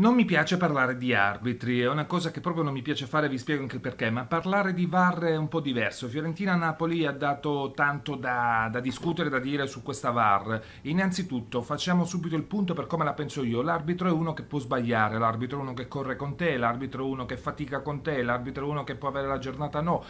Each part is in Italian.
Non mi piace parlare di arbitri, è una cosa che proprio non mi piace fare, vi spiego anche perché, ma parlare di VAR è un po' diverso. Fiorentina-Napoli ha dato tanto da, da discutere, da dire su questa VAR. Innanzitutto facciamo subito il punto per come la penso io. L'arbitro è uno che può sbagliare, l'arbitro è uno che corre con te, l'arbitro è uno che fatica con te, l'arbitro è uno che può avere la giornata no.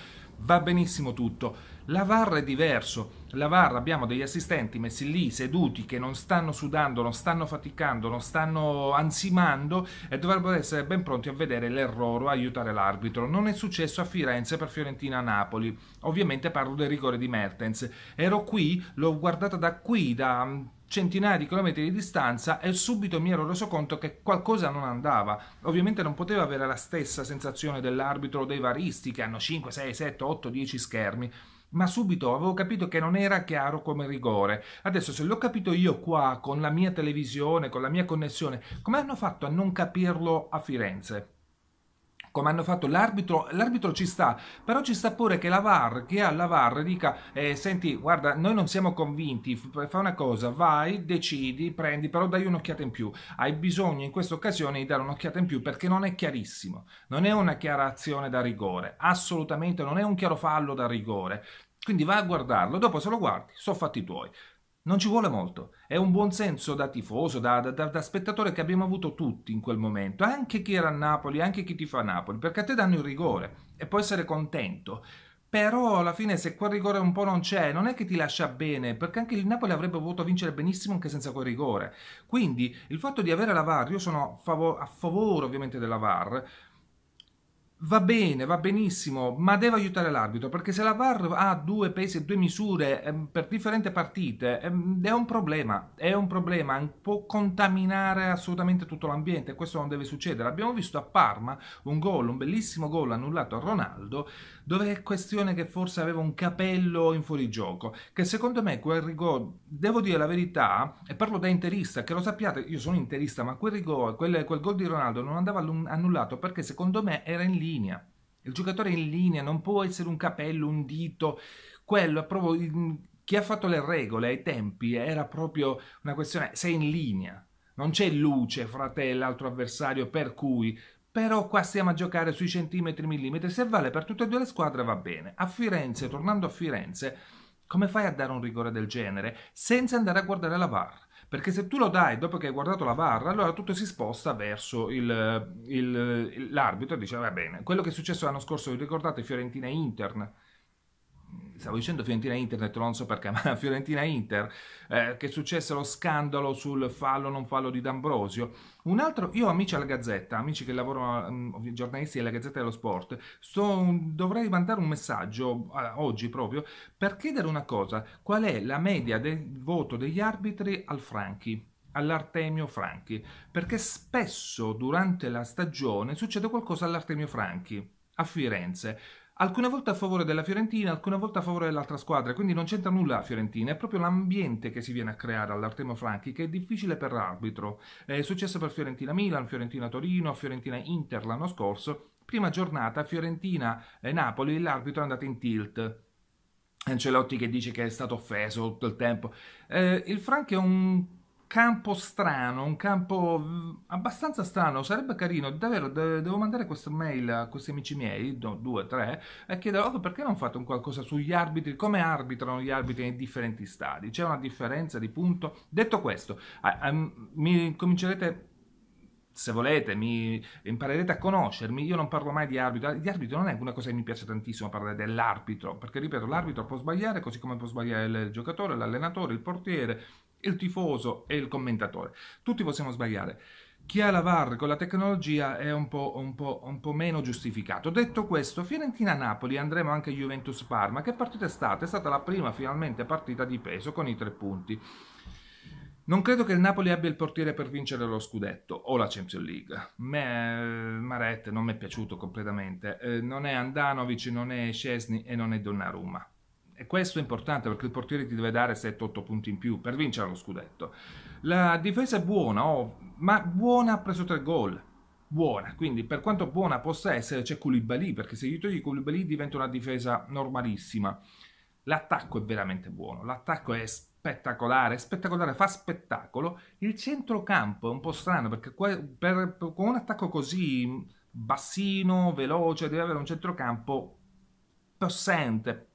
Va benissimo tutto. La VAR è diverso la VAR abbiamo degli assistenti messi lì seduti che non stanno sudando, non stanno faticando, non stanno ansimando e dovrebbero essere ben pronti a vedere l'errore o aiutare l'arbitro. Non è successo a Firenze per Fiorentina-Napoli. Ovviamente parlo del rigore di Mertens. Ero qui, l'ho guardata da qui, da mm, centinaia di chilometri di distanza e subito mi ero reso conto che qualcosa non andava. Ovviamente non poteva avere la stessa sensazione dell'arbitro o dei varisti che hanno 5, 6, 7, 8, 10 schermi ma subito avevo capito che non era chiaro come rigore. Adesso se l'ho capito io qua con la mia televisione, con la mia connessione, come hanno fatto a non capirlo a Firenze? come hanno fatto l'arbitro, l'arbitro ci sta, però ci sta pure che la VAR, che alla VAR dica eh, senti guarda noi non siamo convinti, fa una cosa, vai, decidi, prendi, però dai un'occhiata in più, hai bisogno in questa occasione di dare un'occhiata in più perché non è chiarissimo, non è una chiara azione da rigore, assolutamente non è un chiaro fallo da rigore, quindi vai a guardarlo, dopo se lo guardi, sono fatti tuoi. Non ci vuole molto, è un buon senso da tifoso, da, da, da, spettatore che abbiamo avuto tutti in quel momento, anche chi era a Napoli, anche chi tifa a Napoli, perché a te danno il rigore e può essere contento. Però alla fine se quel rigore un po' non c'è, non è che ti lascia bene, perché anche il Napoli avrebbe potuto vincere benissimo anche senza quel rigore. Quindi il fatto di avere la VAR, io sono a favore ovviamente della VAR, va bene, va benissimo, ma deve aiutare l'arbitro perché se la VAR ha due pesi e due misure ehm, per differenti partite ehm, è un problema, è un problema, può contaminare assolutamente tutto l'ambiente, questo non deve succedere. Abbiamo visto a Parma un gol, un bellissimo gol annullato a Ronaldo, dove è questione che forse aveva un capello in fuorigioco, che secondo me quel rigore, devo dire la verità, e parlo da interista, che lo sappiate, io sono interista, ma quel rigore, quel, quel gol di Ronaldo non andava annullato perché secondo me era in linea linea. Il giocatore in linea non può essere un capello, un dito, quello è proprio chi ha fatto le regole ai tempi era proprio una questione sei in linea, non c'è luce fra te e l'altro avversario per cui però qua stiamo a giocare sui centimetri millimetri, se vale per tutte e due le squadre va bene. A Firenze, tornando a Firenze, come fai a dare un rigore del genere senza andare a guardare la VAR? Perché se tu lo dai dopo che hai guardato la VAR, allora tutto si sposta verso il, il, l'arbitro e dice va bene, quello che è successo l'anno scorso, vi ricordate Fiorentina Intern? stavo dicendo Fiorentina Inter, non so perché, ma Fiorentina Inter, eh, che successe lo scandalo sul fallo non fallo di D'Ambrosio. Un altro, io amici alla Gazzetta, amici che lavorano, mh, mm, giornalisti della Gazzetta dello Sport, sto, dovrei mandare un messaggio eh, oggi proprio per chiedere una cosa, qual è la media del voto degli arbitri al Franchi? all'Artemio Franchi perché spesso durante la stagione succede qualcosa all'Artemio Franchi a Firenze alcune volte a favore della Fiorentina, alcune volte a favore dell'altra squadra, quindi non c'entra nulla la Fiorentina, è proprio l'ambiente che si viene a creare all'Artemo Franchi che è difficile per l'arbitro. È successo per Fiorentina-Milan, Fiorentina-Torino, Fiorentina-Inter l'anno scorso, prima giornata Fiorentina-Napoli l'arbitro è andato in tilt. Ancelotti che dice che è stato offeso tutto il tempo. Eh, il Franchi è un campo strano, un campo mm, abbastanza strano, sarebbe carino, davvero devo mandare questa mail a questi amici miei, no, due, tre, e chiedere oh, perché non fate un qualcosa sugli arbitri, come arbitrano gli arbitri nei differenti stadi, c'è una differenza di punto. Detto questo, mi comincerete se volete, mi imparerete a conoscermi. Io non parlo mai di arbitro. Di arbitro non è una cosa che mi piace tantissimo parlare dell'arbitro, perché ripeto, l'arbitro può sbagliare, così come può sbagliare il giocatore, l'allenatore, il portiere, il tifoso e il commentatore. Tutti possiamo sbagliare. Chi ha la VAR con la tecnologia è un po', un po', un po meno giustificato. Detto questo, Fiorentina-Napoli, andremo anche Juventus-Parma. Che partita è stata? È stata la prima finalmente partita di peso con i tre punti. Non credo che il Napoli abbia il portiere per vincere lo scudetto o la Champions League. Me, Maret non mi è piaciuto completamente. Eh, non è Andanovic, non è Scesni e non è Donnarumma. E questo è importante perché il portiere ti deve dare 7-8 punti in più per vincere lo scudetto. La difesa è buona, oh, ma buona ha preso tre gol. Buona, quindi per quanto buona possa essere c'è Koulibaly, perché se gli togli Koulibaly diventa una difesa normalissima. L'attacco è veramente buono, l'attacco è spettacolare, spettacolare, fa spettacolo. Il centrocampo è un po' strano perché per, per, con un attacco così bassino, veloce, deve avere un centrocampo possente,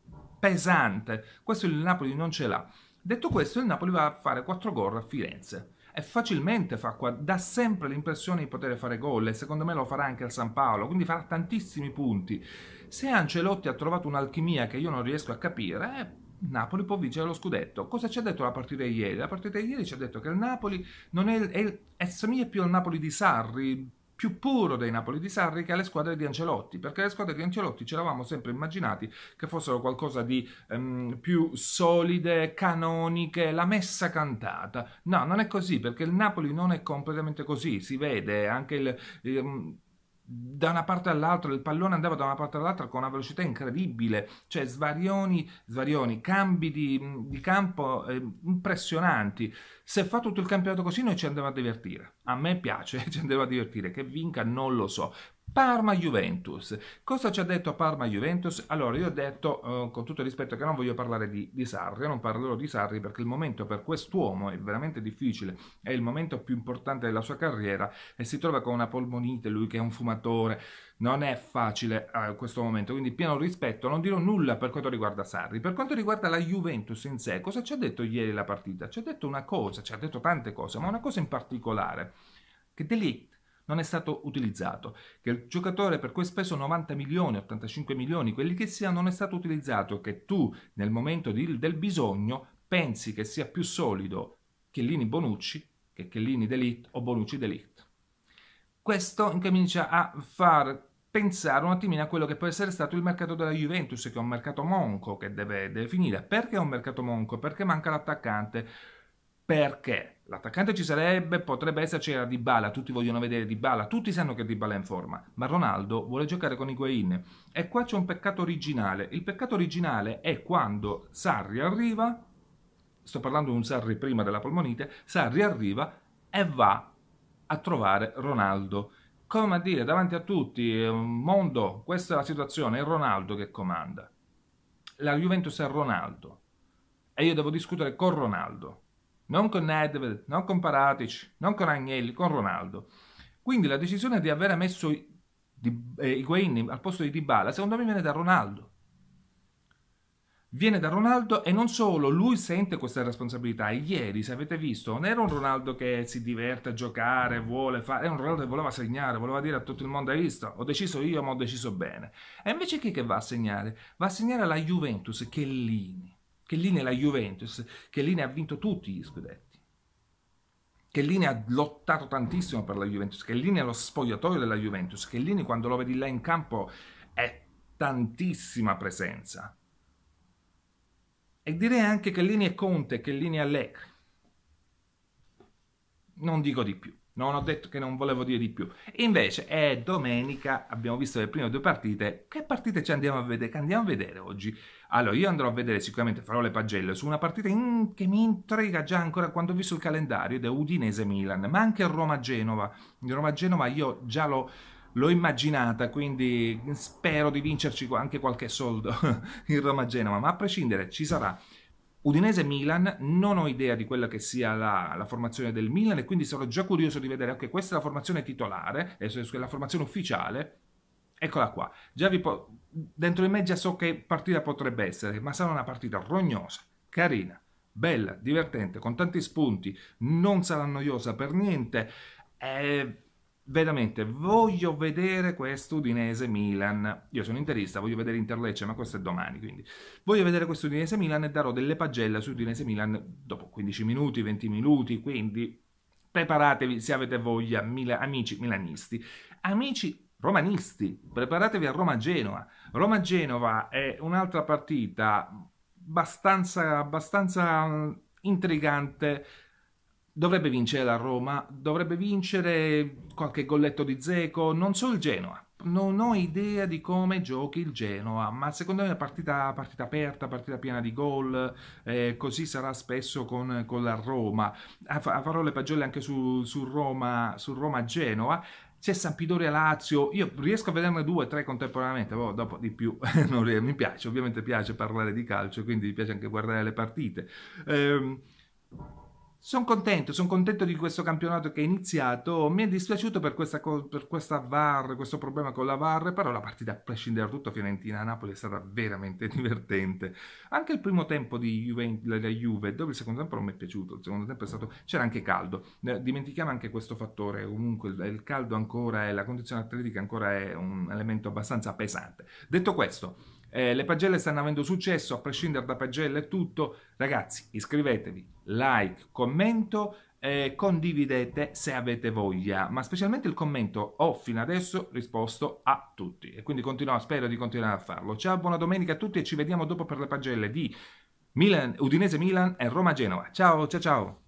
pesante. Questo il Napoli non ce l'ha. Detto questo, il Napoli va a fare 4 gol a Firenze e facilmente fa qua, dà sempre l'impressione di poter fare gol e secondo me lo farà anche al San Paolo, quindi farà tantissimi punti. Se Ancelotti ha trovato un'alchimia che io non riesco a capire, eh, Napoli può vincere lo scudetto. Cosa ci ha detto la partita di ieri? La partita di ieri ci ha detto che il Napoli non è, è, è somiglia più il Napoli di Sarri, più puro dei Napoli di Sarri che alle squadre di Ancelotti, perché le squadre di Ancelotti ce l'avamo sempre immaginati che fossero qualcosa di um, più solide, canoniche, la messa cantata. No, non è così, perché il Napoli non è completamente così, si vede anche il, il ehm, da una parte all'altra, il pallone andava da una parte all'altra con una velocità incredibile, cioè svarioni, svarioni cambi di, di campo eh, impressionanti. Se fa tutto il campionato così noi ci andiamo a divertire. A me piace, ci andiamo a divertire, che vinca non lo so. Parma-Juventus. Cosa ci ha detto Parma-Juventus? Allora, io ho detto, eh, con tutto rispetto, che non voglio parlare di, di Sarri, io non parlerò di Sarri perché il momento per quest'uomo è veramente difficile, è il momento più importante della sua carriera e si trova con una polmonite, lui che è un fumatore, non è facile a eh, questo momento, quindi pieno rispetto, non dirò nulla per quanto riguarda Sarri. Per quanto riguarda la Juventus in sé, cosa ci ha detto ieri la partita? Ci ha detto una cosa, ci ha detto tante cose, ma una cosa in particolare, che Delict non è stato utilizzato, che il giocatore per cui hai speso 90 milioni, 85 milioni, quelli che sia, non è stato utilizzato, che tu nel momento di, del bisogno pensi che sia più solido Chiellini Bonucci che Chiellini Delict o Bonucci Delict. Questo incomincia a far pensare un attimino a quello che può essere stato il mercato della Juventus, che è un mercato monco che deve, deve finire. Perché è un mercato monco? Perché manca l'attaccante? Perché? L'attaccante ci sarebbe, potrebbe esserci la Dybala, tutti vogliono vedere Dybala, tutti sanno che Dybala è in forma, ma Ronaldo vuole giocare con Higuain. E qua c'è un peccato originale. Il peccato originale è quando Sarri arriva, sto parlando di un Sarri prima della polmonite, Sarri arriva e va a trovare Ronaldo. Come a dire, davanti a tutti, mondo, questa è la situazione, è Ronaldo che comanda. La Juventus è Ronaldo. E io devo discutere con Ronaldo non con Nedved, non con Paratic, non con Agnelli, con Ronaldo. Quindi la decisione di aver messo i eh, Higuain al posto di Dybala, secondo me viene da Ronaldo. Viene da Ronaldo e non solo, lui sente questa responsabilità. Ieri, se avete visto, non era un Ronaldo che si diverte a giocare, vuole fare, era un Ronaldo che voleva segnare, voleva dire a tutto il mondo, hai visto, ho deciso io, ma ho deciso bene. E invece chi che va a segnare? Va a segnare la Juventus, Chellini. Chiellini è la Juventus, che Chiellini ha vinto tutti gli scudetti, che Chiellini ha lottato tantissimo per la Juventus, che Chiellini è lo spogliatoio della Juventus, che Chiellini quando lo vedi là in campo è tantissima presenza. E direi anche che Chiellini è Conte, che Chiellini è Allegri. Non dico di più. Non ho detto che non volevo dire di più. Invece è domenica, abbiamo visto le prime due partite. Che partite ci andiamo a vedere? Che andiamo a vedere oggi? Allora, io andrò a vedere sicuramente, farò le pagelle su una partita in, che mi intriga già ancora quando ho visto il calendario ed è Udinese-Milan, ma anche Roma-Genova. Roma-Genova io già l'ho, l'ho immaginata, quindi spero di vincerci anche qualche soldo in Roma-Genova, ma a prescindere ci sarà. Udinese-Milan, non ho idea di quella che sia la, la, formazione del Milan e quindi sarò già curioso di vedere, ok, questa è la formazione titolare, eh, è la formazione ufficiale, Eccola qua. Già vi po- dentro di me già so che partita potrebbe essere, ma sarà una partita rognosa, carina, bella, divertente, con tanti spunti, non sarà noiosa per niente. Eh, veramente, voglio vedere questo Udinese Milan. Io sono interista, voglio vedere Interlecce, ma questo è domani, quindi voglio vedere questo Udinese Milan e darò delle pagelle su Udinese Milan dopo 15 minuti, 20 minuti, quindi preparatevi se avete voglia, mila, amici milanisti. Amici romanisti, preparatevi a Roma-Genova. Roma-Genova è un'altra partita abbastanza, abbastanza mm, intrigante. Dovrebbe vincere la Roma, dovrebbe vincere qualche golletto di Zeco, non so il Genoa. Non ho idea di come giochi il Genoa, ma secondo me è una partita, partita aperta, partita piena di gol, eh, così sarà spesso con, con la Roma. farò le pagelle anche su, su Roma-Genoa c'è Sampdoria Lazio, io riesco a vederne due, o tre contemporaneamente, oh, dopo di più non mi piace, ovviamente piace parlare di calcio, quindi mi piace anche guardare le partite. Ehm, sono contento, sono contento di questo campionato che è iniziato. Mi è dispiaciuto per questa, per questa VAR, questo problema con la VAR, però la partita a prescindere da tutto Fiorentina-Napoli è stata veramente divertente. Anche il primo tempo di Juve, della Juve, dove il secondo tempo non mi è piaciuto, il secondo tempo è stato... c'era anche caldo. Eh, dimentichiamo anche questo fattore, comunque il caldo ancora è, la condizione atletica ancora è un elemento abbastanza pesante. Detto questo... Eh, le pagelle stanno avendo successo, a prescindere da pagelle e tutto. Ragazzi, iscrivetevi, like, commento, eh, condividete se avete voglia, ma specialmente il commento. Ho fino adesso risposto a tutti e quindi continuo, spero di continuare a farlo. Ciao, buona domenica a tutti e ci vediamo dopo per le pagelle di Milan, Udinese Milan e Roma Genova. Ciao, ciao, ciao.